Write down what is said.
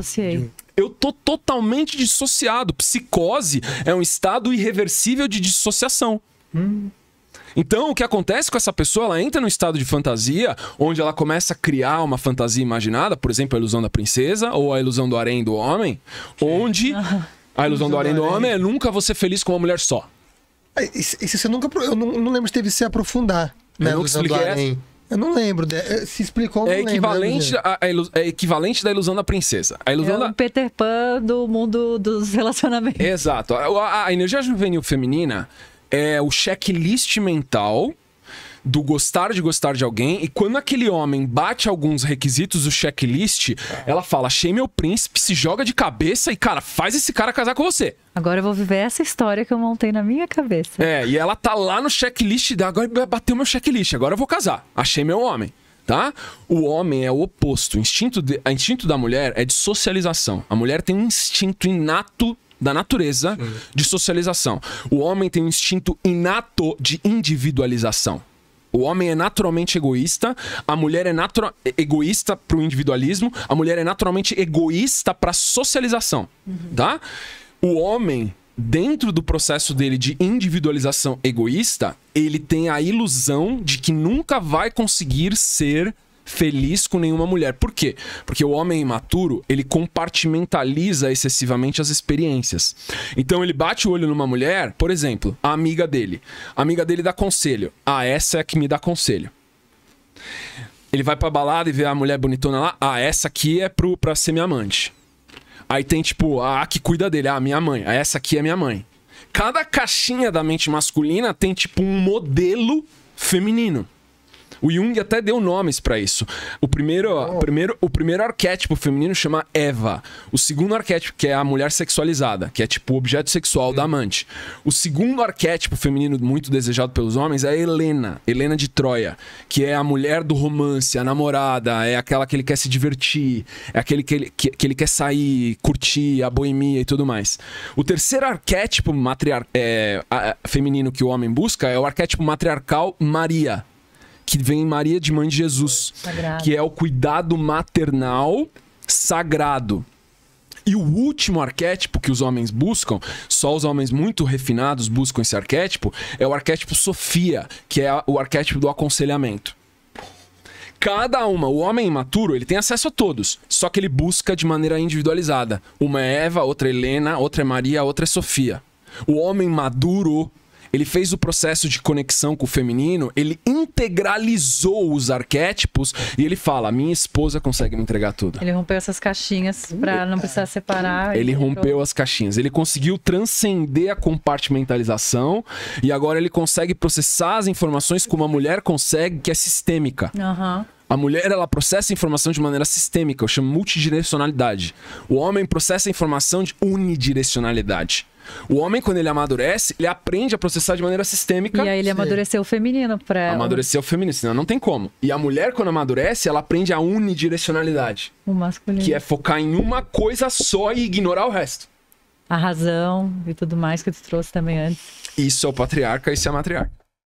dissociei. Eu tô totalmente dissociado. Psicose é um estado irreversível de dissociação. Hum. Então, o que acontece com essa pessoa? Ela entra num estado de fantasia, onde ela começa a criar uma fantasia imaginada, por exemplo, a ilusão da princesa, ou a ilusão do harém do homem, que? onde a ilusão do harém do homem é nunca você feliz com uma mulher só. É, isso, isso eu nunca. Eu não, não lembro se teve que se aprofundar. Né, não né, nunca expliquei. Eu não lembro. De... Né? É, se explicou, é né, equivalente, lembro, a, a ilu... é equivalente da ilusão da princesa. A ilusão é da... o Peter Pan do mundo dos relacionamentos. Exato. A, a, a energia juvenil feminina é o checklist mental do gostar de gostar de alguém, e quando aquele homem bate alguns requisitos do checklist, ela fala: achei meu príncipe, se joga de cabeça e, cara, faz esse cara casar com você. Agora eu vou viver essa história que eu montei na minha cabeça. É, e ela tá lá no checklist, ah, agora bateu meu checklist, agora eu vou casar. Achei meu homem tá? O homem é o oposto. O instinto, de, o instinto da mulher é de socialização. A mulher tem um instinto inato da natureza Sim. de socialização. O homem tem um instinto inato de individualização. O homem é naturalmente egoísta, a mulher é natura egoísta para o individualismo, a mulher é naturalmente egoísta para a socialização, uhum. tá? O homem, dentro do processo dele de individualização egoísta, ele tem a ilusão de que nunca vai conseguir ser feliz com nenhuma mulher. Por quê? Porque o homem imaturo, ele compartimentaliza excessivamente as experiências. Então ele bate o olho numa mulher, por exemplo, a amiga dele. A amiga dele dá conselho. Ah, essa é a que me dá conselho. Ele vai pra balada e vê a mulher bonitona lá. Ah, essa aqui é pro, pra ser minha amante. Aí tem, tipo, a que cuida dele. Ah, minha mãe. Ah, essa aqui é minha mãe. Cada caixinha da mente masculina tem, tipo, um modelo feminino. O Jung até deu nomes para isso. O primeiro, oh. o primeiro, o primeiro arquétipo feminino chama Eva. O segundo arquétipo, que é a mulher sexualizada, que é tipo o objeto sexual hum. da amante. O segundo arquétipo feminino muito desejado pelos homens é a Helena, Helena de Troia, que é a mulher do romance, a namorada, é aquela que ele quer se divertir, é aquele que ele, que, que ele quer sair, curtir, a boemia e tudo mais. O terceiro arquétipo matriar é, a, a, feminino que o homem busca é o arquétipo matriarcal Maria que vem em Maria de Mãe de Jesus, sagrado. que é o cuidado maternal sagrado. E o último arquétipo que os homens buscam, só os homens muito refinados buscam esse arquétipo, é o arquétipo Sofia, que é o arquétipo do aconselhamento. Cada uma, o homem imaturo, ele tem acesso a todos, só que ele busca de maneira individualizada. Uma é Eva, outra é Helena, outra é Maria, outra é Sofia. O homem maduro, ele fez o processo de conexão com o feminino, ele integralizou os arquétipos e ele fala: minha esposa consegue me entregar tudo. Ele rompeu essas caixinhas para não precisar separar. Ele rompeu as caixinhas. Ele conseguiu transcender a compartimentalização e agora ele consegue processar as informações como a mulher consegue, que é sistêmica. Aham. Uhum. A mulher ela processa a informação de maneira sistêmica, eu chamo multidirecionalidade. O homem processa a informação de unidirecionalidade. O homem, quando ele amadurece, ele aprende a processar de maneira sistêmica. E aí ele Sim. amadureceu o feminino pra. Amadureceu o feminino, senão não tem como. E a mulher, quando amadurece, ela aprende a unidirecionalidade. O masculino. Que é focar em uma coisa só e ignorar o resto. A razão e tudo mais que tu trouxe também antes. Isso é o patriarca, isso é a matriarca.